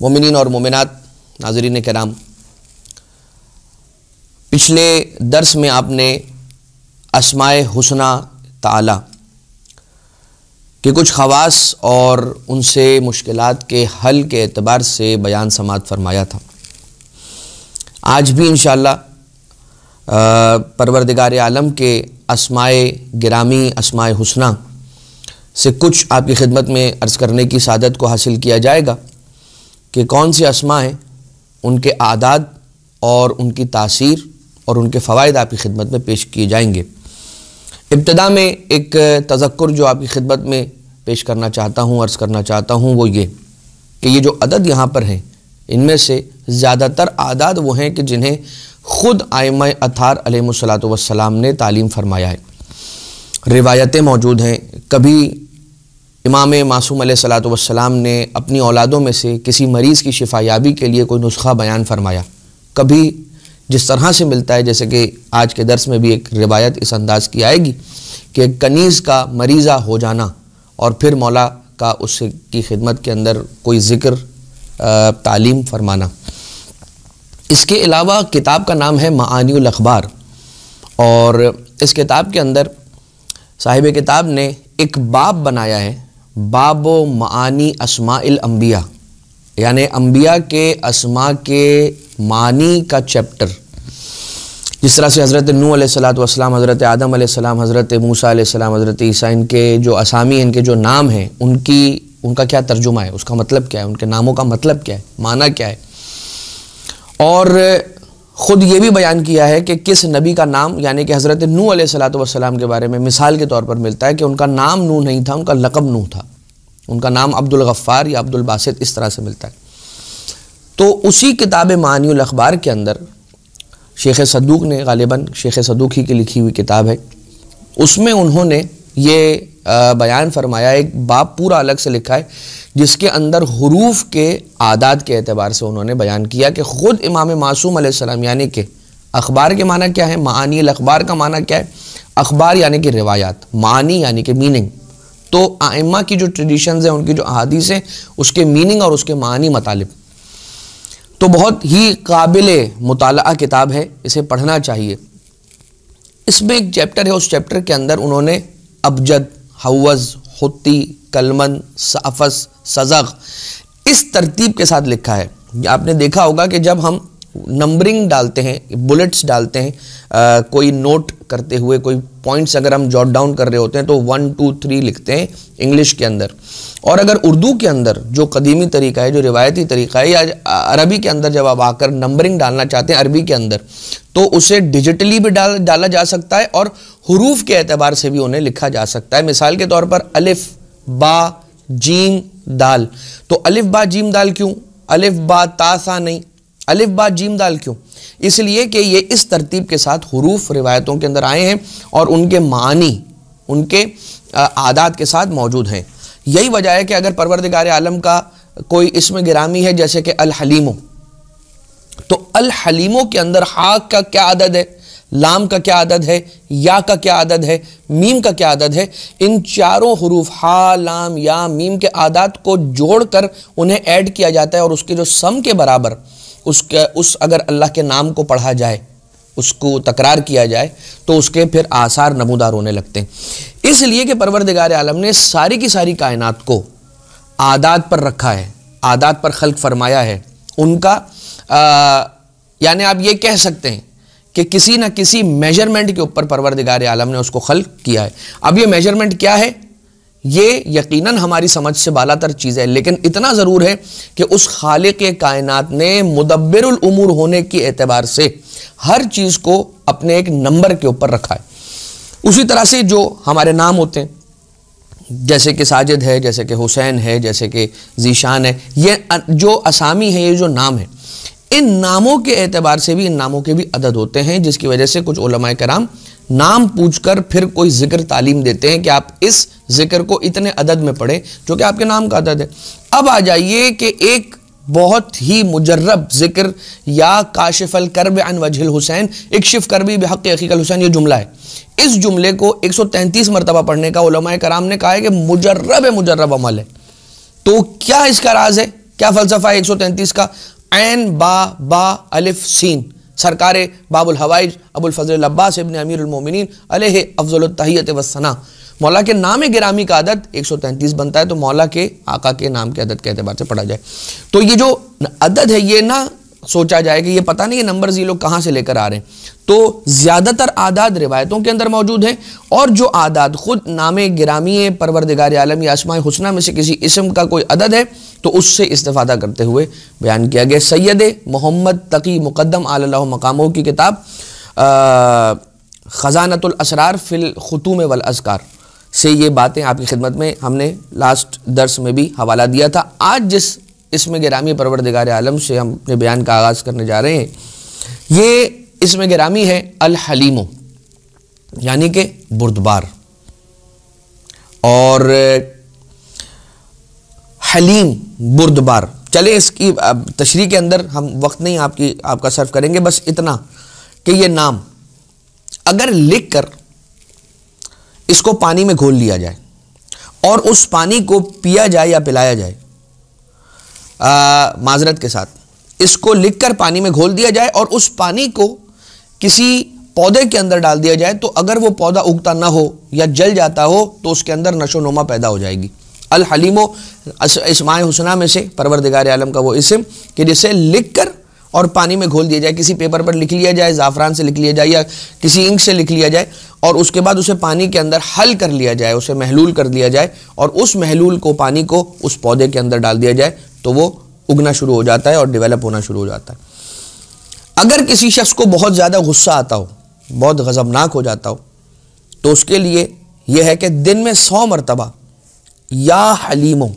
मोमिन और मोमिनत नाजरीन के नाम पिछले दर्स में आपने असमाय हुसना ताला के कुछ खवास और उनसे मुश्किल के हल के अतबार से बयान समात फरमाया था आज भी इन परवरदिगार आलम के असमाय ग्रामी असमाय हुसना से कुछ आपकी खिदमत में अर्ज़ करने की सादत को हासिल किया जाएगा कि कौन सी असमाएँ उनके आदाद और उनकी तासीर और उनके फ़वाद आपकी खिदमत में पेश किए जाएंगे इब्तदा में एक तजक्र जो आपकी खिदमत में पेश करना चाहता हूँ अर्ज़ करना चाहता हूँ वो ये कि ये जो अदद यहाँ पर हैं इनमें से ज़्यादातर आदाद वो हैं कि जिन्हें ख़ुद आयम अतार अलमसलात वसलाम ने तालीम फरमाया है रिवायतें मौजूद हैं कभी इमाम मासूम सलात वसलाम ने अपनी औलादों में से किसी मरीज़ की शिफायाबी के लिए कोई नुस्खा बयान फरमाया कभी जिस तरह से मिलता है जैसे कि आज के दर्स में भी एक रिवायत इस अंदाज की आएगी कि कनीज़ का मरीज़ा हो जाना और फिर मौला का उससे की खिदमत के अंदर कोई ज़िक्र तालीम फरमाना इसके अलावा किताब का नाम है मानीबार अखबार और इस किताब के अंदर साहिब किताब ने एक बाब बनाया है बाब मानी असमाइल अम्बिया यानि अम्बिया के असमा के मानी का चैप्टर जिस तरह से हज़रत नू सलाम हज़रत आदम सलाम हज़रत मूसा सलाम हज़रत ईसा इनके जो असामी इनके जो नाम हैं उनकी उनका क्या तर्जुमा है उसका मतलब क्या है उनके नामों का मतलब क्या है माना क्या है और ख़ुद ये भी बयान किया है कि किस नबी का नाम यानी कि हज़रत नू सलाम के बारे में मिसाल के तौर पर मिलता है कि उनका नाम नू नहीं था उनका लकब नू था उनका नाम अब्दुल गफ़ार या अब्दुल बासित इस तरह से मिलता है तो उसी किताब मानियल अखबार के अंदर शेख सदूक ने गालिबा शेख सदूक ही की लिखी हुई किताब है उसमें उन्होंने ये बयान फरमाया एक बाप पूरा अलग से लिखा है जिसके अंदर हरूफ के आदात के अतबार से उन्होंने बयान किया कि ख़ुद इमाम मासूम आसम यानी कि अखबार के माना क्या है मानी अखबार का माना क्या है अखबार यानी कि रिवायात मानी यानी कि मीनिंग तो आइमा की जो ट्रेडिशंस हैं उनकी जो अहादीस हैं उसके मीनिंग और उसके मानी मतलब तो बहुत ही काबिल मुताल किताब है इसे पढ़ना चाहिए इसमें एक चैप्टर है उस चैप्टर के अंदर उन्होंने अबजद हवज़ होती कलमन साफस सजग इस तरतीब के साथ लिखा है आपने देखा होगा कि जब हम नंबरिंग डालते हैं बुलेट्स डालते हैं आ, कोई नोट करते हुए कोई पॉइंट्स अगर हम जॉट डाउन कर रहे होते हैं तो वन टू थ्री लिखते हैं इंग्लिश के अंदर और अगर उर्दू के अंदर जो कदीमी तरीका है जो रिवायती तरीका है या अरबी के अंदर जब आप आकर नंबरिंग डालना चाहते हैं अरबी के अंदर तो उसे डिजिटली भी डाल डाला जा सकता है और हरूफ के एतबार से भी उन्हें लिखा जा सकता है मिसाल के तौर पर अलिफ बा जीम दाल तो अलिफ बा जीम दाल क्यों अलिफ बा सा नहीं अलिफ बा जीम दाल क्यों इसलिए कि ये इस तरतीब के साथ हरूफ रिवायतों के अंदर आए हैं और उनके मानी उनके आदात के साथ मौजूद हैं यही वजह है कि अगर परवरदगार आलम का कोई इसमें गिरामी है जैसे कि अलहलीमों तो अलहलीमों के अंदर हाक का क्या आदद है लाम का क्या आदद है या का क्या आदद है मीम का क्या आदद है इन चारों हरूफ हा लाम या मीम के आदात को जोड़कर उन्हें ऐड किया जाता है और उसके जो सम के बराबर उसके उस अगर अल्लाह के नाम को पढ़ा जाए उसको तकरार किया जाए तो उसके फिर आसार नमूदार होने लगते हैं इसलिए कि परवरदिगार आलम ने सारी की सारी कायनात को आदात पर रखा है आदात पर खल्क फरमाया है उनका यानी आप ये कह सकते हैं कि किसी न किसी मेजरमेंट के ऊपर परवरदिगार आलम ने उसको खल्क किया है अब ये मेजरमेंट क्या है ये यकीनन हमारी समझ से बालातर चीज़ है लेकिन इतना ज़रूर है कि उस खाल के कायनात ने उमूर होने के एतबार से हर चीज़ को अपने एक नंबर के ऊपर रखा है उसी तरह से जो हमारे नाम होते हैं जैसे कि साजिद है जैसे कि हुसैन है जैसे कि जीशान है ये जो असामी है ये जो नाम है इन नामों के एतबार से भी इन नामों के भी अदद होते हैं जिसकी वजह से कुछ कराम नाम पूछकर फिर कोई जिक्र तालीम देते हैं कि आप इस जिक्र को इतने अदद में पढ़ें जो कि आपके नाम का अदद है अब आ जाइए कि एक बहुत ही मुजर्रब जिक्र या काशिफल करब अन वजहिल हुसैन इकशिफ करबी बेहक हकीकल हुसैन ये जुमला है इस जुमले को 133 मरतबा पढ़ने का उलमा कराम ने कहा है कि मुजर्रब मुजर्रब अमल है तो क्या इसका राज है क्या फ़लसफ़ा है तैंतीस का एन बा बा अलिफ सीन सरकार बाबुल हवाइज अबुल फजल अब्बास इबन अमीरमिन अलह अफजलतहियत वसना मौला के नाम गिरामी का अदद 133 बनता है तो मौला के आका के नाम के अदद के अतबार से पढ़ा जाए तो ये जो अदद है ये ना सोचा जाए कि ये पता नहीं ये नंबर्स ये लोग कहाँ से लेकर आ रहे हैं तो ज़्यादातर आदाद रिवायतों के अंदर मौजूद हैं और जो आदाद ख़ुद नाम गिरामी परवरदगार आलम या आसमाय हुसना में से किसी इसम का कोई अदद है तो उससे इस्तफ़ादा करते हुए बयान किया गया सैद मोहम्मद तकी मुकदम आल मकामों की किताब ख़जानतलसरार फ़िल ख़तूम वल असकार से ये बातें आपकी खिदमत में हमने लास्ट दर्स में भी हवाला दिया था आज जिस इसमें गिरामी परवरदिगार आलम से हम अपने बयान का आगाज़ करने जा रहे हैं ये इसमें गिरामी है अल हलीमो यानी कि बुरदबार और हलीम बुरदबार चले इसकी तशरी के अंदर हम वक्त नहीं आपकी आपका सर्व करेंगे बस इतना कि ये नाम अगर लिख कर इसको पानी में घोल लिया जाए और उस पानी को पिया जाए या पिलाया जाए माजरत के साथ इसको लिख कर पानी में घोल दिया जाए और उस पानी को किसी पौधे के अंदर डाल दिया जाए तो अगर वो पौधा उगता ना हो या जल जाता हो तो उसके अंदर नशोनुमा पैदा हो जाएगी अल हलीमो इसमाय हुसना में से परवरदिगार आलम का वो इसम कि जिसे लिख कर और पानी में घोल दिया जाए किसी पेपर पर लिख लिया जाए ज़ाफ़रान से लिख लिया जाए या किसी इंक से लिख लिया जाए और उसके बाद उसे पानी के अंदर हल कर लिया जाए उसे महलूल कर दिया जाए और उस महलूल को पानी को उस पौधे के अंदर डाल दिया जाए तो वो उगना शुरू हो जाता है और डिवेलप होना शुरू हो जाता है अगर किसी शख्स को बहुत ज़्यादा गुस्सा आता हो बहुत गज़बनाक हो जाता हो तो उसके लिए यह है कि दिन में सौ मरतबा या हलीमों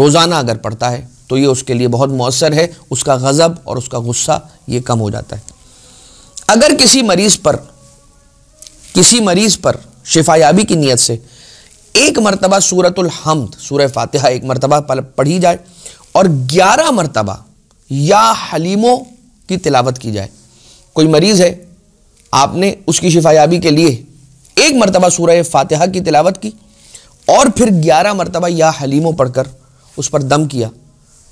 रोज़ाना अगर पढ़ता है तो ये उसके लिए बहुत मौसर है उसका गज़ब और उसका गुस्सा ये कम हो जाता है अगर किसी मरीज़ पर किसी मरीज़ पर शिफायाबी की नीयत से एक मरतबा सूरतुलहमद सूर फातिहा एक मरतबा पढ़ी जाए और ग्यारह मरतबा या हलीमों की तिलावत की जाए कोई मरीज़ है आपने उसकी शिफायाबी के लिए एक मरतबा सूर फातिहा की तिलावत की और फिर ग्यारह मरतबा या हलीमों पढ़कर उस पर दम किया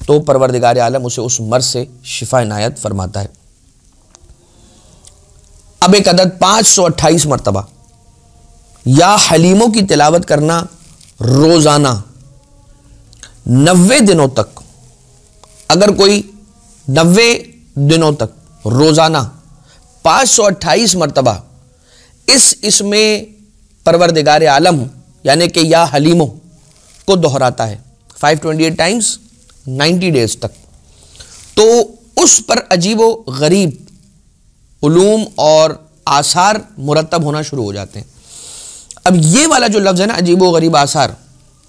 तो परवरदिगार आलम उसे उस मर्ज से शिफा इनायत फरमाता है अब एक अदद पांच सौ अट्ठाईस मरतबा या हलीमों की तिलावत करना रोज़ाना नब्बे दिनों तक अगर कोई नब्बे दिनों तक रोज़ाना पांच सौ अट्ठाईस मरतबा इस इसमें परवरदिगार आलम यानी कि या हलीमों को दोहराता है five twenty eight times 90 days तक तो उस पर अजीब व गरीब ूम और आसार मुरतब होना शुरू हो जाते हैं अब ये वाला जो लफ्ज़ है ना अजीब व गरीब आसार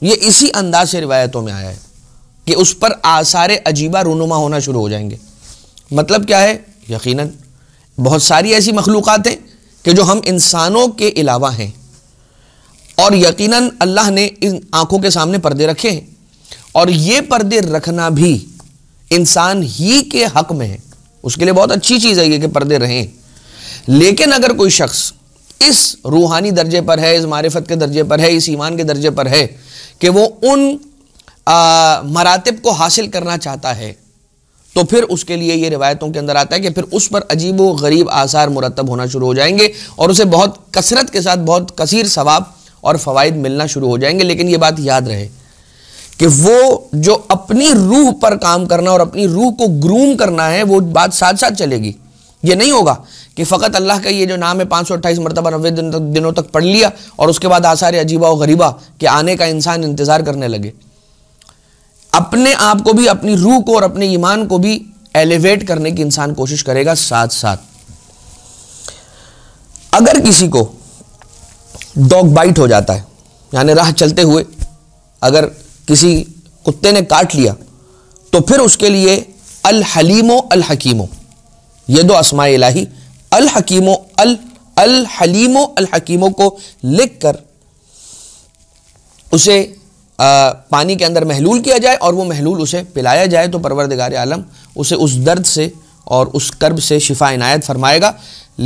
ये इसी अंदाज से रिवायतों में आया है कि उस पर आसार अजीबा रूनुमा होना शुरू हो जाएंगे मतलब क्या है यकीनन बहुत सारी ऐसी मखलूक़ात हैं कि जो हम इंसानों के अलावा हैं और यकीनन अल्लाह ने इन आँखों के सामने पर्दे रखे हैं और ये पर्दे रखना भी इंसान ही के हक में है उसके लिए बहुत अच्छी चीज़ है ये कि पर्दे रहें लेकिन अगर कोई शख्स इस रूहानी दर्जे पर है इस मारिफत के दर्जे पर है इस ईमान के दर्जे पर है कि वो उन मरातब को हासिल करना चाहता है तो फिर उसके लिए ये रिवायतों के अंदर आता है कि फिर उस पर अजीब व गरीब आसार मुरतब होना शुरू हो जाएंगे और उसे बहुत कसरत के साथ बहुत कसर सवाब और फ़वाद मिलना शुरू हो जाएंगे लेकिन ये बात याद रहे कि वो जो अपनी रूह पर काम करना और अपनी रूह को ग्रूम करना है वो बात साथ साथ चलेगी ये नहीं होगा कि फ़कत अल्लाह का ये जो नाम है पाँच सौ अट्ठाईस मरतबा नब्बे दिन तक दिनों तक पढ़ लिया और उसके बाद आसार अजीबा और गरीबा के आने का इंसान इंतज़ार करने लगे अपने आप को भी अपनी रूह को और अपने ईमान को भी एलिवेट करने की इंसान कोशिश करेगा साथ साथ अगर किसी को डॉग बाइट हो जाता है यानी राह चलते हुए अगर किसी कुत्ते ने काट लिया तो फिर उसके लिए अल हलीमो अल हकीमो ये दो असमा इलाही अल हकीमो अल अल हलीमो अल हकीमो को लिख कर उसे आ, पानी के अंदर महलूल किया जाए और वो महलूल उसे पिलाया जाए तो परवरदगार आलम उसे उस दर्द से और उस कर्ब से शिफा इनायत फरमाएगा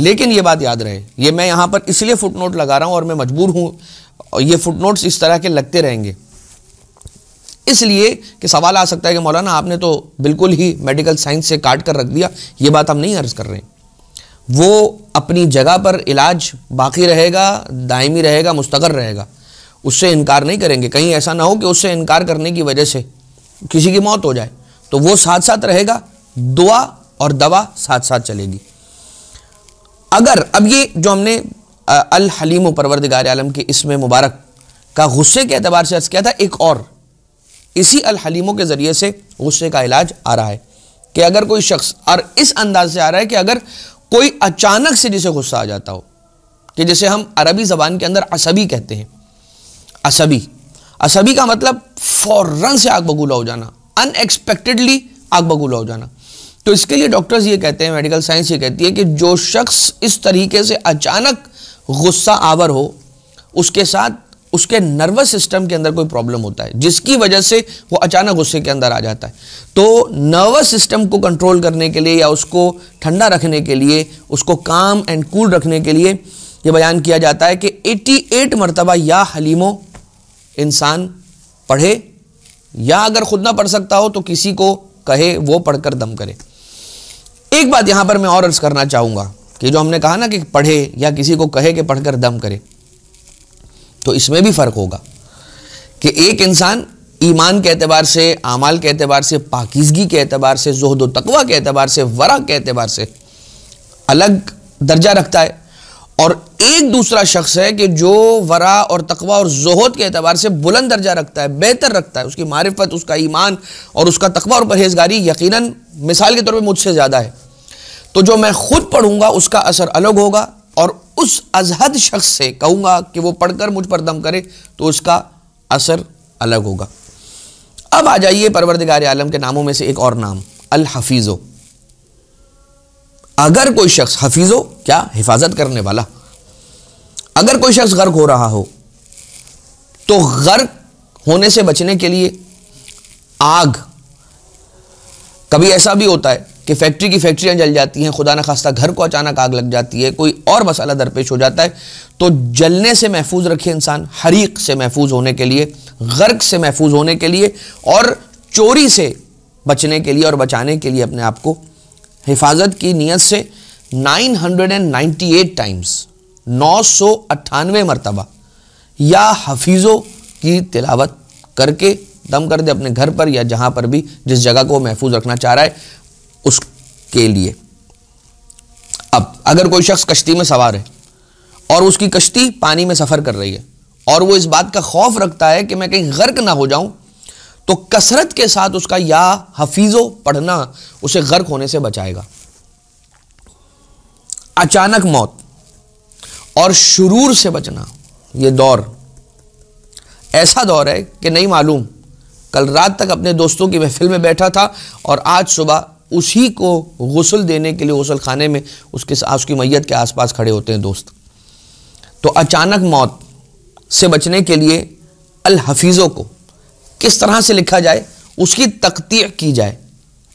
लेकिन ये बात याद रहे ये मैं यहाँ पर इसलिए फुटनोट लगा रहा हूँ और मैं मजबूर हूँ ये फुटनोट्स इस तरह के लगते रहेंगे इसलिए कि सवाल आ सकता है कि मौलाना आपने तो बिल्कुल ही मेडिकल साइंस से काट कर रख दिया ये बात हम नहीं अर्ज़ कर रहे वो अपनी जगह पर इलाज बाकी रहेगा दायमी रहेगा मुस्तकर रहेगा उससे इनकार नहीं करेंगे कहीं ऐसा ना हो कि उससे इनकार करने की वजह से किसी की मौत हो जाए तो वो साथ साथ रहेगा दुआ और दवा साथ साथ चलेगी अगर अब ये जो हमने अल हलीम परवरदिगार आलम के इसमें मुबारक का गुस्से के अतबार से अर्ज़ किया था एक और इसी अलहलीमों के ज़रिए से गुस्से का इलाज आ रहा है कि अगर कोई शख्स और इस अंदाज से आ रहा है कि अगर कोई अचानक से जिसे गुस्सा आ जाता हो कि जैसे हम अरबी ज़बान के अंदर असबी कहते हैं असबी असबी का मतलब फ़ौरन से आग बगूला हो जाना अनएक्सपेक्टेडली आग बगूला हो जाना तो इसके लिए डॉक्टर्स ये कहते हैं मेडिकल साइंस ये कहती है कि जो शख्स इस तरीके से अचानक गुस्सा आवर हो उसके साथ उसके नर्वस सिस्टम के अंदर कोई प्रॉब्लम होता है जिसकी वजह से वो अचानक गुस्से के अंदर आ जाता है तो नर्वस सिस्टम को कंट्रोल करने के लिए या उसको ठंडा रखने के लिए उसको काम एंड कूल रखने के लिए ये बयान किया जाता है कि 88 मरतबा या हलीमो इंसान पढ़े या अगर खुद ना पढ़ सकता हो तो किसी को कहे वो पढ़कर दम करे एक बात यहां पर मैं और अर्ज करना चाहूंगा कि जो हमने कहा ना कि पढ़े या किसी को कहे कि पढ़कर दम करे तो इसमें भी फ़र्क होगा कि एक इंसान ईमान के अतबार से आमाल के अतबार से पाकिजगी के अतबार से जहद तकवा के अतबार से वरा के अतबार से अलग दर्जा रखता है और एक दूसरा शख्स है कि जो वरा और तकवा और जहद के अतबार से बुलंद दर्जा रखता है बेहतर रखता है उसकी मारफत उसका ईमान और उसका तकवा और परहेजगारी यकीन मिसाल के तौर पर मुझसे ज़्यादा है तो जो मैं खुद पढ़ूंगा उसका असर अलग होगा और उस अजहद शख्स से कहूंगा कि वो पढ़कर मुझ पर दम करे तो उसका असर अलग होगा अब आ जाइए परवरदिगार आलम के नामों में से एक और नाम अल हफीज़ो अगर कोई शख्स हफीज़ो क्या हिफाजत करने वाला अगर कोई शख्स गर्क हो रहा हो तो गर्क होने से बचने के लिए आग कभी ऐसा भी होता है कि फैक्ट्री की फैक्ट्रियाँ जल जाती हैं खुदा न खास्ता घर को अचानक आग लग जाती है कोई और मसाला दरपेश हो जाता है तो जलने से महफूज रखे इंसान हरीक से महफूज होने के लिए गर्क से महफूज होने के लिए और चोरी से बचने के लिए और बचाने के लिए अपने आप को हिफाजत की नीयत से 998 टाइम्स नौ सौ अट्ठानवे मरतबा या हफीज़ों की तिलावत करके दम कर दे अपने घर पर या जहाँ पर भी जिस जगह को महफूज रखना चाह रहा है उसके लिए अब अगर कोई शख्स कश्ती में सवार है और उसकी कश्ती पानी में सफ़र कर रही है और वो इस बात का खौफ रखता है कि मैं कहीं गर्क ना हो जाऊं तो कसरत के साथ उसका या हफीज़ो पढ़ना उसे गर्क होने से बचाएगा अचानक मौत और शुरूर से बचना ये दौर ऐसा दौर है कि नहीं मालूम कल रात तक अपने दोस्तों की महफिल में बैठा था और आज सुबह उसी को गसल देने के लिए गसल खाने में उसके उसकी मैत के आसपास खड़े होते हैं दोस्त तो अचानक मौत से बचने के लिए हफीज़ों को किस तरह से लिखा जाए उसकी तख्ती की जाए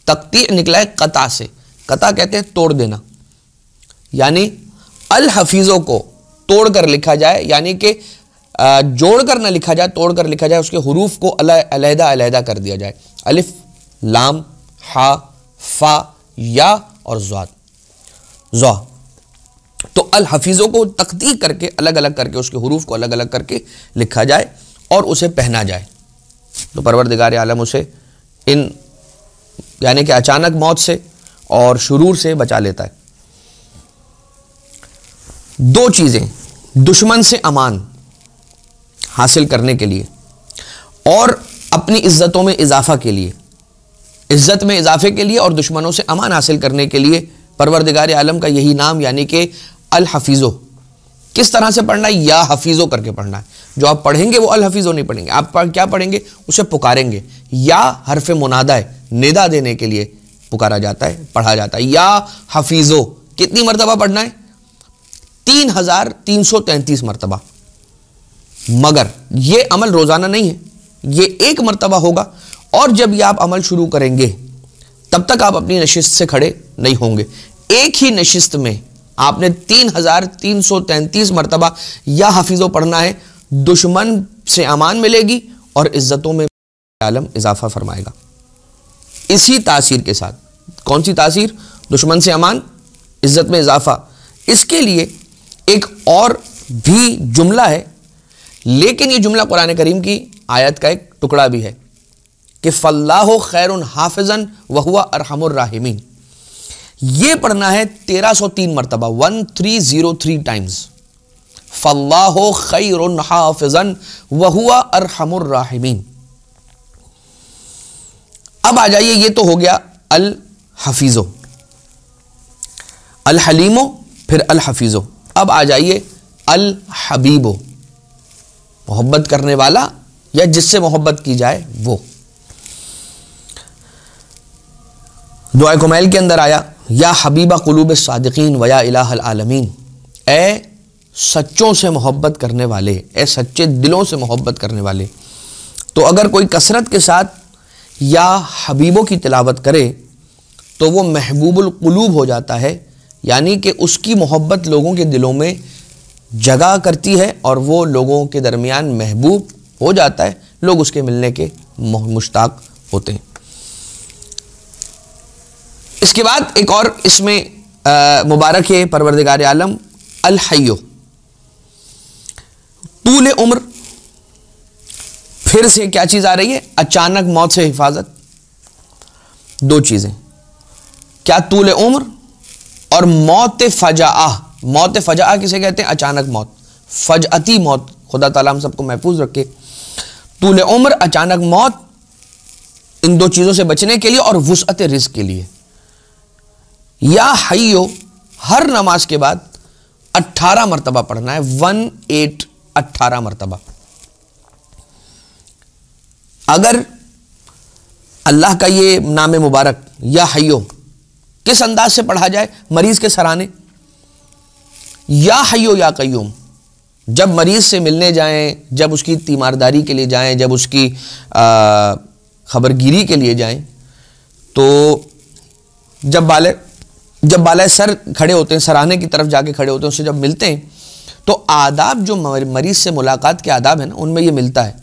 तख्ती निकला है कता से कता कहते हैं तोड़ देना यानी हफीज़ों को तोड़ कर लिखा जाए यानी कि जोड़ कर ना लिखा जाए तोड़ कर लिखा जाए उसके हरूफ को अलहदा अलहदा कर दिया जाए अलिफ लाम हा फ़ा या और जुआ जुआ तो अल हफीज़ों को तख्तीक करके अलग अलग करके उसके हरूफ को अलग अलग करके लिखा जाए और उसे पहना जाए तो परवरदिगार आलम उसे इन यानी कि अचानक मौत से और शुरूर से बचा लेता है दो चीज़ें दुश्मन से अमान हासिल करने के लिए और अपनी इज्जतों में इजाफा के लिए इज़्ज़त में इजाफे के लिए और दुश्मनों से अमान हासिल करने के लिए परवरदिगार आलम का यही नाम यानी कि अल हफीज़ो किस तरह से पढ़ना है या हफीज़ो करके पढ़ना है जो आप पढ़ेंगे वो अल हफीज़ो नहीं पढ़ेंगे आप क्या पढ़ेंगे उसे पुकारेंगे या हरफ मुनादा है निदा देने के लिए पुकारा जाता है पढ़ा जाता है या हफीज़ो कितनी मरतबा पढ़ना है तीन हज़ार तीन सौ तैंतीस मरतबा मगर यह अमल रोज़ाना नहीं है यह एक मरतबा होगा और जब ये आप अमल शुरू करेंगे तब तक आप अपनी नशिस्त से खड़े नहीं होंगे एक ही नशिस्त में आपने तीन हजार तीन सौ तैंतीस मरतबा या हफीज़ों पढ़ना है दुश्मन से अमान मिलेगी और इज्जतों में आलम इजाफा फरमाएगा इसी तासीर के साथ कौन सी तासीर दुश्मन से अमान इज्जत में इजाफा इसके लिए एक और भी जुमला है लेकिन ये जुमला कुरान करीम की आयत का एक टुकड़ा भी है कि फ़ल्लाह खैर हाफिजन वहुआ अरहमराहिमीन ये पढ़ना है तेरह सौ तीन मरतबा one three zero three times फ़ल्लाह खैर हाफिजन वहुआ अरहमराहिमीन अब आ जाइए ये तो हो गया अल हफीज़ो अल हलीमो फिर अल हफीज़ो अब आ जाइए अल हबीबो मोहब्बत करने वाला या जिससे मोहब्बत की जाए वो दुआ कुमैल के अंदर आया या हबीबा कलूब सादकिन वया इलामीन ए सच्चों से मोहब्बत करने वाले ए सच्चे दिलों से मोहब्बत करने वाले तो अगर कोई कसरत के साथ या हबीबों की तलावत करे तो वो महबूबुलकलूब हो जाता है यानी कि उसकी मोहब्बत लोगों के दिलों में जगह करती है और वो लोगों के दरमियान महबूब हो जाता है लोग उसके मिलने के मुश्ताक होते हैं इसके बाद एक और इसमें मुबारक है परवरदिगार आलम अलहयो तूल उम्र फिर से क्या चीज़ आ रही है अचानक मौत से हिफाजत दो चीज़ें क्या तूल उम्र और मौत फजा मौत फजा किसे कहते हैं अचानक मौत फजअती मौत खुदा ताला हम सबको महफूज रखे तूल उम्र अचानक मौत इन दो चीज़ों से बचने के लिए और वसअत रिस्क के लिए या हयो हर नमाज के बाद अट्ठारह मरतबा पढ़ना है वन एट अट्ठारह मरतबा अगर अल्लाह का ये नाम मुबारक या हयो किस अंदाज से पढ़ा जाए मरीज के सराहने या हयो या कयूम जब मरीज से मिलने जाएं जब उसकी तीमारदारी के लिए जाएं जब उसकी खबरगिरी के लिए जाएं तो जब बालक जब बालाय सर खड़े होते हैं सराहने की तरफ जाके खड़े होते हैं उससे जब मिलते हैं तो आदाब जो मरीज से मुलाकात के आदाब हैं ना उनमें ये मिलता है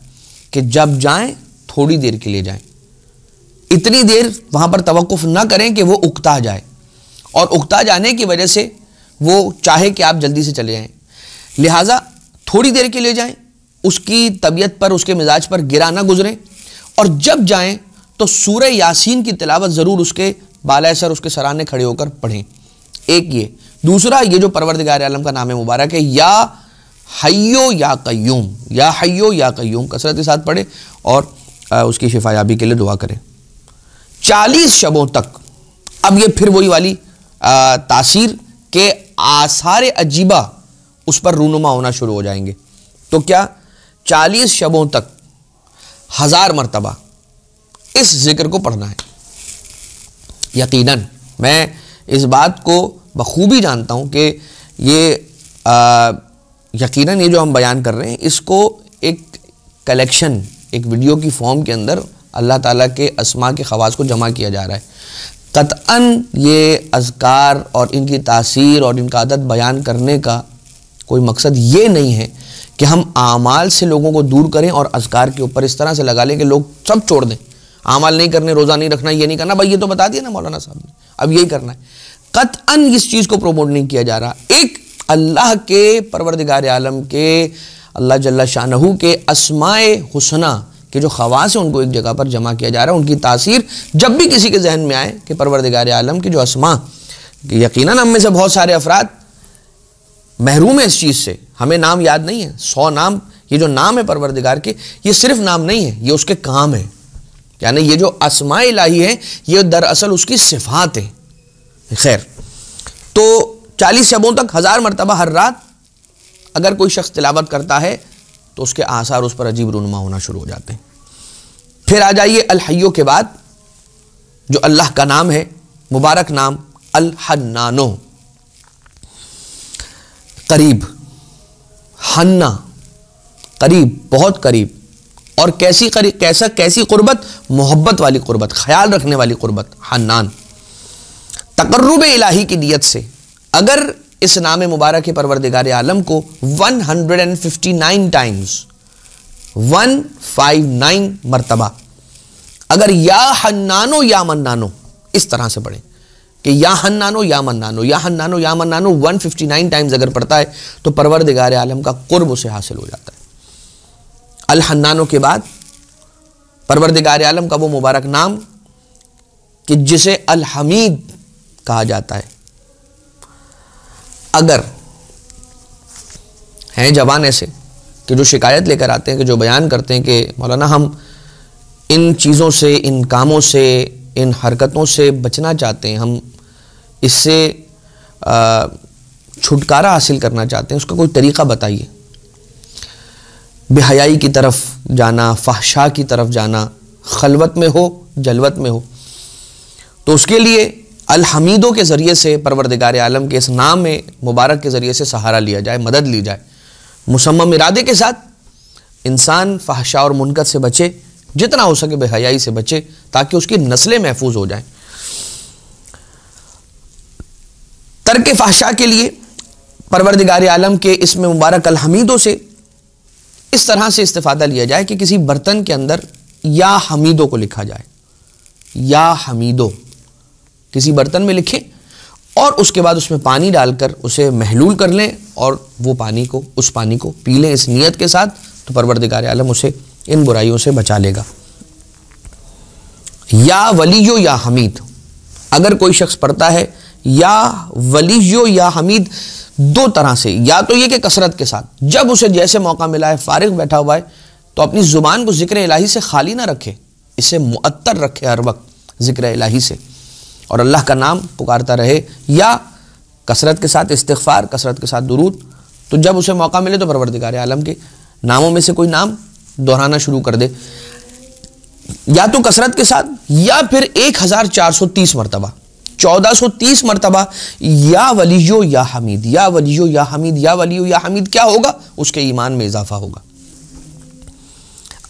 कि जब जाएं थोड़ी देर के लिए जाएं इतनी देर वहाँ पर तवक़ ना करें कि वो उकता जाए और उकता जाने की वजह से वो चाहे कि आप जल्दी से चले जाएँ लिहाजा थोड़ी देर के लिए जाएँ उसकी तबीयत पर उसके मिजाज पर गिरा ना गुजरें और जब जाएँ तो सूर्य यासीन की तिलावत ज़रूर उसके बालासर सर उसके सराहने खड़े होकर पढ़ें एक ये दूसरा ये जो परवरदगार आलम का नाम है मुबारक है या हयो या कयूम या हयो या कयूम कसरत के साथ पढ़े और उसकी उसकी शिफायाबी के लिए दुआ करें चालीस शबों तक अब ये फिर वही वाली तासीर के आसार अजीबा उस पर रूनुमा होना शुरू हो जाएंगे तो क्या चालीस शबों तक हज़ार मरतबा इस जिक्र को पढ़ना है यकीनन मैं इस बात को बखूबी जानता हूँ कि ये यकीनन ये जो हम बयान कर रहे हैं इसको एक कलेक्शन एक वीडियो की फॉर्म के अंदर अल्लाह ताला के असमा के खवास को जमा किया जा रहा है कतअन ये अजकार और इनकी तासीर और इनका आदत बयान करने का कोई मकसद ये नहीं है कि हम आमाल से लोगों को दूर करें और अजकार के ऊपर इस तरह से लगा लें कि लोग सब छोड़ दें आमाल नहीं करने रोज़ा नहीं रखना ये नहीं करना भाई ये तो बता दिया ना मौलाना साहब ने अब यही करना है कतअन इस चीज़ को प्रमोट नहीं किया जा रहा एक अल्लाह के परवरदिगार आलम के अल्लाह जल्ला शाहू के असमाय हुसना के जो खवास हैं उनको एक जगह पर जमा किया जा रहा है उनकी तासीर जब भी किसी के जहन में आए कि परवरदिगार आलम के जो असमा यकीन हम में से बहुत सारे अफराद महरूम है इस चीज़ से हमें नाम याद नहीं है सौ नाम ये जो नाम है परवरदिगार के ये सिर्फ नाम नहीं है ये उसके काम है यानी ये जो असमा इलाही है ये दरअसल उसकी सिफात है खैर तो चालीस शबों तक हज़ार मरतबा हर रात अगर कोई शख्स तिलावत करता है तो उसके आसार उस पर अजीब रुनुमा होना शुरू हो जाते हैं फिर आ जाइए अलहयो के बाद जो अल्लाह का नाम है मुबारक नाम अलहन्नानो करीब हन्ना करीब बहुत करीब और कैसी करी कैसा कैसी कुर्बत मोहब्बत वाली कुर्बत ख्याल रखने वाली कुर्बत हनान तकर्रब इलाही की नीयत से अगर इस नाम मुबारक परवरदिगार आलम को 159 टाइम्स 159 मरतबा अगर या हन्नानो या मन्नानो इस तरह से पढ़ें कि या हन्नानो या मन्नानो या हन्नानो या मन्नानो 159 टाइम्स अगर पढ़ता है तो परवरदिगार आलम का कुर्ब उसे हासिल हो जाता है अलहन्नानों के बाद परवरदिगार आलम का वो मुबारक नाम कि जिसे अल हमीद कहा जाता है अगर हैं जवान ऐसे कि जो शिकायत लेकर आते हैं कि जो बयान करते हैं कि मौलाना हम इन चीज़ों से इन कामों से इन हरकतों से बचना चाहते हैं हम इससे छुटकारा हासिल करना चाहते हैं उसका कोई तरीका बताइए बेहयाई की तरफ जाना फाशा की तरफ जाना खलवत में हो जलवत में हो तो उसके लिए अलहमीदों के ज़रिए से परवरदिगार आलम के इस नाम में मुबारक के ज़रिए से सहारा लिया जाए मदद ली जाए मुसम इरादे के साथ इंसान फहशा और मुनकद से बचे जितना हो सके बेहयाई से बचे ताकि उसकी नस्लें महफूज हो जाएं तर्क फाशा के लिए परवरदिगार आलम के इसमें मुबारक अलहमीदों से इस तरह से इस्तेफादा लिया जाए कि किसी बर्तन के अंदर या हमीदों को लिखा जाए या हमीदो किसी बर्तन में लिखें और उसके बाद उसमें पानी डालकर उसे महलूल कर लें और वो पानी को उस पानी को पी लें इस नीयत के साथ तो परवरदिगार आलम उसे इन बुराइयों से बचा लेगा या वलीजो या हमीद अगर कोई शख्स पढ़ता है या वलीजो या हमीद दो तरह से या तो ये कि कसरत के साथ जब उसे जैसे मौका मिला है फारिग बैठा हुआ है तो अपनी ज़ुबान को ज़िक्र इलाही से खाली ना रखे इसे मुअत्तर रखे हर वक्त ज़िक्र इलाही से और अल्लाह का नाम पुकारता रहे या कसरत के साथ इस्तफ़ार कसरत के साथ दुरूद तो जब उसे मौका मिले तो परवरदिगार आलम के नामों में से कोई नाम दोहराना शुरू कर दे या तो कसरत के साथ या फिर एक हज़ार चार सौ तीस मरतबा चौदह सौ तीस मरतबा या वलियो या हमीद या वलियो या हमीद या वलियो या हमीद क्या होगा उसके ईमान में इजाफा होगा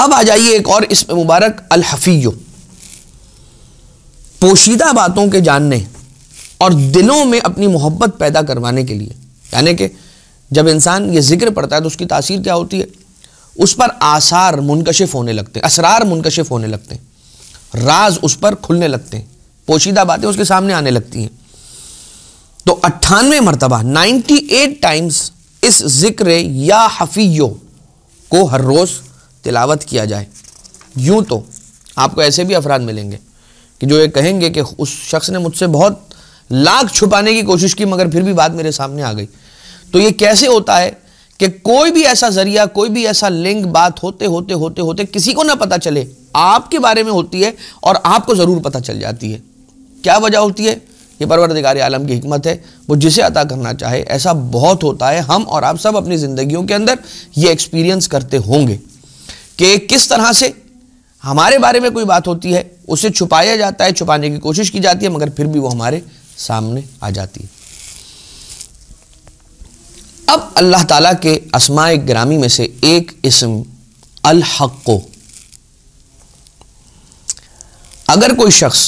अब आ जाइए एक और इसमें मुबारक अलहफ़ियो पोशीदा बातों के जानने और दिलों में अपनी मोहब्बत पैदा करवाने के लिए यानी कि जब इंसान ये जिक्र पड़ता है तो उसकी तासीर क्या होती है उस पर आसार मुनकशिफ होने लगते हैं असरार मुनकशिफ होने लगते हैं राज उस पर खुलने लगते हैं पोशीदा बातें उसके सामने आने लगती हैं तो अट्ठानवे मरतबा 98 टाइम्स इस ज़िक्र या हफ़ीयो को हर रोज़ तिलावत किया जाए यूं तो आपको ऐसे भी अफराद मिलेंगे कि जो ये कहेंगे कि उस शख्स ने मुझसे बहुत लाख छुपाने की कोशिश की मगर फिर भी बात मेरे सामने आ गई तो ये कैसे होता है कि कोई भी ऐसा ज़रिया कोई भी ऐसा लिंक बात होते होते होते होते किसी को ना पता चले आपके बारे में होती है और आपको ज़रूर पता चल जाती है क्या वजह होती है ये परवरदिगार आलम की हमत है वो जिसे अता करना चाहे ऐसा बहुत होता है हम और आप सब अपनी ज़िंदगियों के अंदर ये एक्सपीरियंस करते होंगे कि किस तरह से हमारे बारे में कोई बात होती है उसे छुपाया जाता है छुपाने की कोशिश की जाती है मगर फिर भी वो हमारे सामने आ जाती है अब अल्लाह ताला के असमाय ग्रामी में से एक इसम अल हक़ो अगर कोई शख्स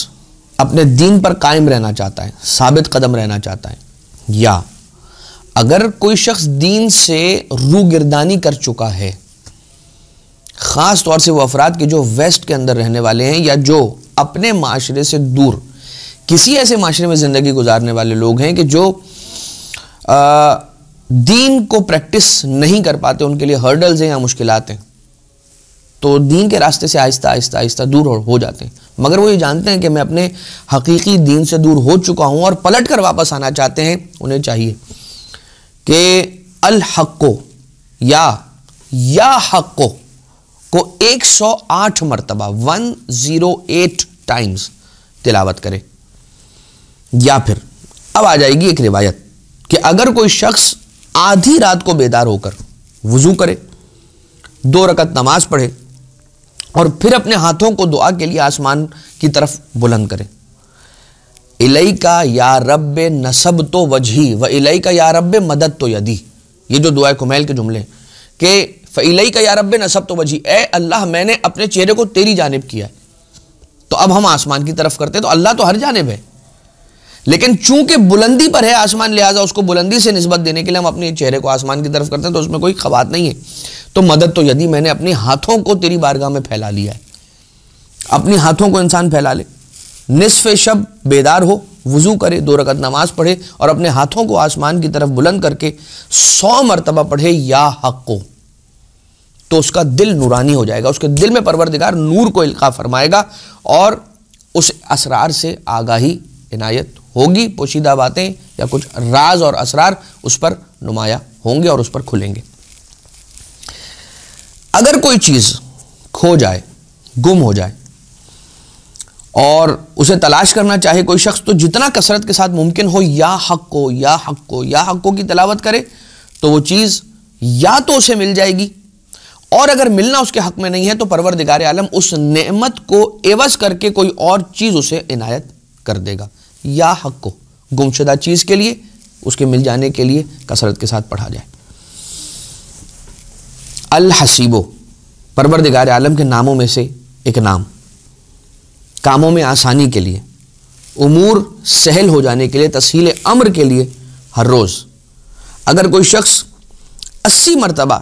अपने दीन पर कायम रहना चाहता है साबित कदम रहना चाहता है या अगर कोई शख्स दीन से रू गिरदानी कर चुका है ख़ास तौर से वो अफराद के जो वेस्ट के अंदर रहने वाले हैं या जो अपने माशरे से दूर किसी ऐसे माशरे में ज़िंदगी गुजारने वाले लोग हैं कि जो आ, दीन को प्रैक्टिस नहीं कर पाते उनके लिए हर्डल्स हैं या मुश्किल हैं तो दीन के रास्ते से आहिस्ता आहिस्ता आहिस्ता दूर हो जाते हैं मगर वो ये जानते हैं कि मैं अपने हकीकी दीन से दूर हो चुका हूँ और पलट कर वापस आना चाहते हैं उन्हें चाहिए कि अल हक्को या या हक्को को 108 मरतबा 108 टाइम्स तिलावत करें या फिर अब आ जाएगी एक रिवायत कि अगर कोई शख्स आधी रात को बेदार होकर वज़ू करे दो रकत नमाज पढ़े और फिर अपने हाथों को दुआ के लिए आसमान की तरफ बुलंद करें इलई का या रब नसब तो वजही व इलई का या रब मदद तो यदि ये जो दुआ कुमैल के जुमले के फ़लई का या रब नसब तो वजही ए अल्लाह मैंने अपने चेहरे को तेरी जानब किया है तो अब हम आसमान की तरफ करते तो अल्लाह तो हर जानब है लेकिन चूंकि बुलंदी पर है आसमान लिहाजा उसको बुलंदी से नस्बत देने के लिए हम अपने चेहरे को आसमान की तरफ करते हैं तो उसमें कोई खबात नहीं है तो मदद तो यदि मैंने अपने हाथों को तेरी बारगाह में फैला लिया है अपने हाथों को इंसान फैला ले निसफ शब बेदार हो वज़ू करे दो रकत नमाज पढ़े और अपने हाथों को आसमान की तरफ बुलंद करके सौ मरतबा पढ़े या हक को तो उसका दिल नूरानी हो जाएगा उसके दिल में परवरदिगार नूर को इल्का फरमाएगा और उस असरार से आगाही इनायत होगी पोशीदा बातें या कुछ राज और असरार उस पर नुमाया होंगे और उस पर खुलेंगे अगर कोई चीज़ खो जाए गुम हो जाए और उसे तलाश करना चाहे कोई शख्स तो जितना कसरत के साथ मुमकिन हो या हक को या हक को या हक को की तलावत करे तो वो चीज़ या तो उसे मिल जाएगी और अगर मिलना उसके हक में नहीं है तो परवर दिगार आलम उस नेमत को एवज करके कोई और चीज़ उसे इनायत कर देगा या हक को गुमशुदा चीज़ के लिए उसके मिल जाने के लिए कसरत के साथ पढ़ा जाए अल हसीबो परवरदिगार आलम के नामों में से एक नाम कामों में आसानी के लिए उमूर सहल हो जाने के लिए तसील अम्र के लिए हर रोज़ अगर कोई शख्स अस्सी मरतबा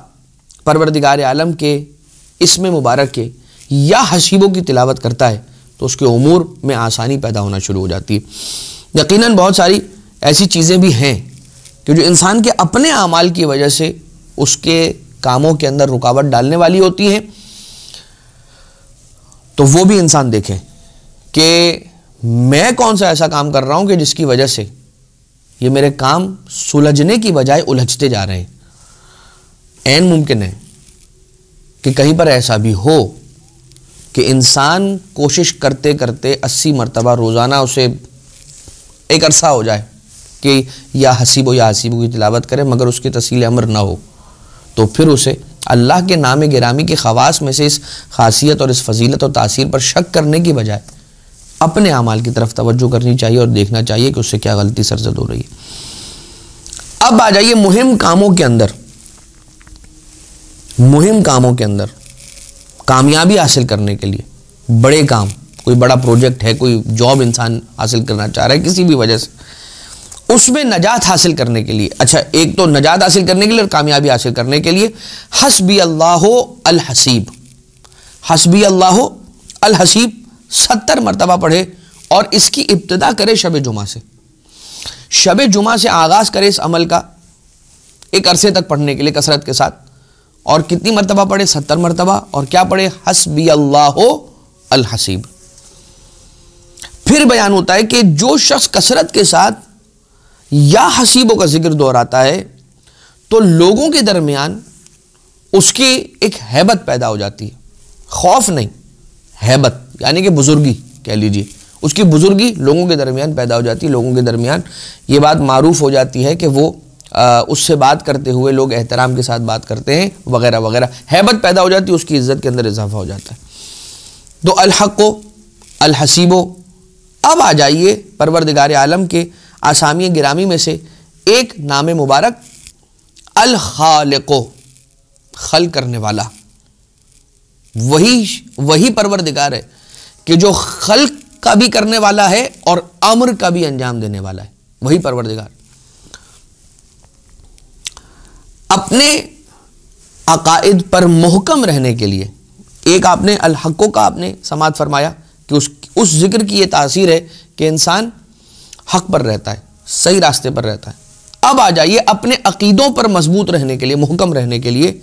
परवरदिगार आलम के इसमें मुबारक के या हसीबों की तिलावत करता है तो उसके उमूर में आसानी पैदा होना शुरू हो जाती है यकीनन बहुत सारी ऐसी चीज़ें भी हैं कि जो इंसान के अपने अमाल की वजह से उसके कामों के अंदर रुकावट डालने वाली होती हैं तो वो भी इंसान देखे कि मैं कौन सा ऐसा काम कर रहा हूं कि जिसकी वजह से ये मेरे काम सुलझने की बजाय उलझते जा रहे हैं एन मुमकिन है कि कहीं पर ऐसा भी हो कि इंसान कोशिश करते करते अस्सी मरतबा रोज़ाना उसे एक अरसा हो जाए कि या हसीबो या हसीबो की तिलावत करे मगर उसकी तसील अमर ना हो तो फिर उसे अल्लाह के नाम गिरामी के खवास में से इस खासियत और इस फजीलत और तासीर पर शक करने की बजाय अपने अमाल की तरफ तवज्जो करनी चाहिए और देखना चाहिए कि उससे क्या गलती सरजद हो रही है अब आ जाइए मुहिम कामों के अंदर मुहिम कामों के अंदर कामयाबी हासिल करने के लिए बड़े काम कोई बड़ा प्रोजेक्ट है कोई जॉब इंसान हासिल करना चाह रहा है किसी भी वजह से उसमें नजात हासिल करने के लिए अच्छा एक तो नजात हासिल करने के लिए और कामयाबी हासिल करने के लिए हसबी अल्लाह अलहसीब हसबी अल्लाह अलहसीब सत्तर मरतबा पढ़े और इसकी इब्तदा करे शब जुमा से शब जुमा से आगाज़ करे इस अमल का एक अरसे तक पढ़ने के लिए कसरत के साथ और कितनी मरतबा पढ़े सत्तर मरतबा और क्या पढ़े हसबी अल्लाह अलहसीब फिर बयान होता है कि जो शख्स कसरत के साथ या हसीबों का जिक्र दोहराता है तो लोगों के दरमियान उसकी एक हैबत पैदा हो जाती है खौफ नहीं हैबत यानी कि बुज़ुर्गी कह लीजिए उसकी बुज़ुर्गी लोगों के दरमियान पैदा हो जाती है लोगों के दरमियान ये बात मारूफ हो जाती है कि वो आ, उससे बात करते हुए लोग एहतराम के साथ बात करते हैं वगैरह वगैरह हैबत पैदा हो जाती है उसकी इज़्ज़त के अंदर इजाफा हो जाता है तो अलहक़ो अलहसीबो अब आ जाइए परवरदगार आलम के आसामी गिरामी में से एक नाम मुबारक अल खालको खल करने वाला वही वही परवरदिगार है कि जो खल का भी करने वाला है और अम्र का भी अंजाम देने वाला है वही परवरदिगार अपने अकायद पर मोहकम रहने के लिए एक आपने अलहक़ों का आपने समात फरमाया कि उस उस जिक्र की ये तासीर है कि इंसान हक पर रहता है सही रास्ते पर रहता है अब आ जाइए अपने अकीदों पर मजबूत रहने के लिए मुहकम रहने के लिए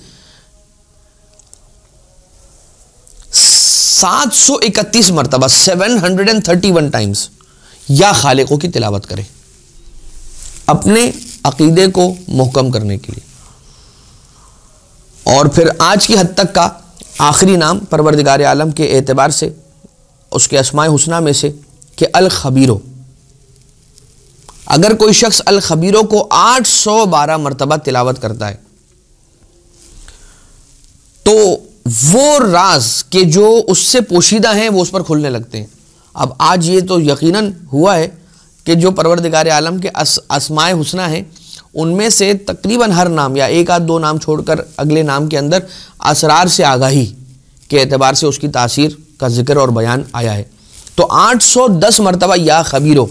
731 मरतबा 731 टाइम्स या खालिकों की तिलावत करें अपने अकीदे को मुहकम करने के लिए और फिर आज की हद तक का आखिरी नाम परवरदिगार आलम के एतबार से उसके असमाय हुसना में से कि अल अगर कोई शख्स अल खबीरों को आठ सौ बारह मरतबा तिलावत करता है तो वो राज के जो उससे पोशीदा हैं वो उस पर खुलने लगते हैं अब आज ये तो यकीनन हुआ है कि जो परवरदिगार आलम के असमाय हुसना हैं उनमें से तकरीबन हर नाम या एक आध दो नाम छोड़कर अगले नाम के अंदर असरार से आगाही के अतबार से उसकी तासीर का जिक्र और बयान आया है तो 810 मरतबा या खबीरों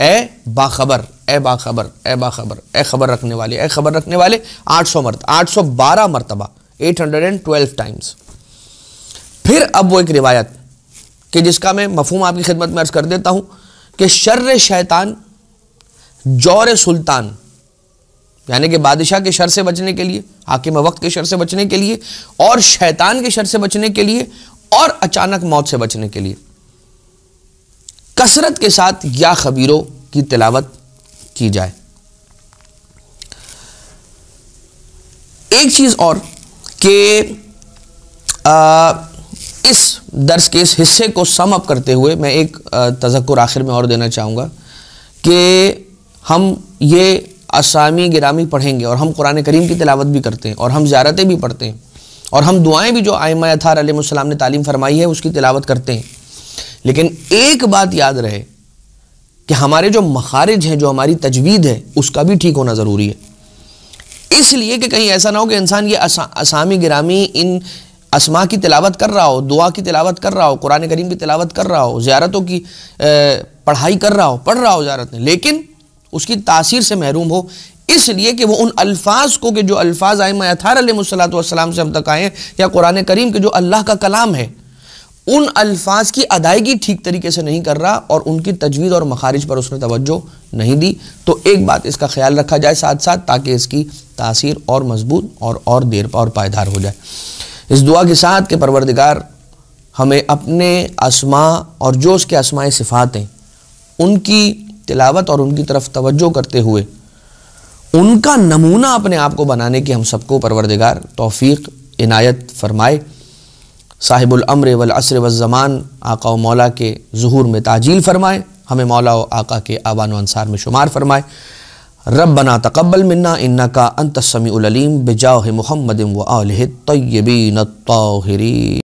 ए बाखबर ए बाखबर ए बाखबर ए खबर रखने वाले ए खबर रखने वाले 800 मरत बारह मरतबा 812 टाइम्स फिर अब वो एक रिवायत कि जिसका मैं मफहम आपकी खिदमत में अर्ज कर देता हूँ कि शर्र शैतान जौर सुल्तान यानी कि बादशाह के शर से बचने के लिए हाकिम वक्त के शर से बचने के लिए और शैतान के शर से बचने के लिए और अचानक मौत से बचने के लिए कसरत के साथ या खबीरों की तिलावत की जाए एक चीज़ और कि इस दर्स के इस हिस्से को सम अप करते हुए मैं एक तजक्र आखिर में और देना चाहूँगा कि हम ये असामी गिरामी पढ़ेंगे और हम कुरान करीम की तिलावत भी करते हैं और हम ज्यारतें भी पढ़ते हैं और हम दुआएं भी जो आयमा अथार अलैहिस्सलाम ने तालीम फरमाई है उसकी तिलावत करते हैं लेकिन एक बात याद रहे कि हमारे जो मखारिज हैं जो हमारी तजवीद है उसका भी ठीक होना ज़रूरी है इसलिए कि कहीं ऐसा ना हो कि इंसान ये असा, असामी गिरामी इन असमा की तिलावत कर रहा हो दुआ की तिलावत कर रहा हो कुरान करीम की तिलावत कर रहा हो ज्यारतों की पढ़ाई कर रहा हो पढ़ रहा हो ज्यारत लेकिन उसकी तासीर से महरूम हो इसलिए कि वो उन अल्फाज को कि जो अल्फाज आए मथार सलाम से हम तक आए या कुरान करीम के जो अल्लाह का कलाम है उन अल्फाज की अदायगी ठीक तरीके से नहीं कर रहा और उनकी तजवीज़ और मखारिज पर उसने तवज्जो नहीं दी तो एक बात इसका ख्याल रखा जाए साथ साथ ताकि इसकी तासीर और मजबूत और और देर और पायदार हो जाए इस दुआ के साथ के परवरदिगार हमें अपने आसमा और जो उसके आसमाय सिफ़ात हैं उनकी तिलावत और उनकी तरफ तवज्जो करते हुए उनका नमूना अपने आप को बनाने की हम सबको परवरदिगार तोफ़ी इनायत फरमाए साहिबुल अम्र वल असर व ज़मान आका मौला के जहूर में ताजील फरमाए हमें मौला व आका के आबान अनसार में शुमार फरमाए रब बना तकबल मन्ना इन्ना का अंतसमी उलीम बिजाह मुहम्मद व आल तयबीन तोहरी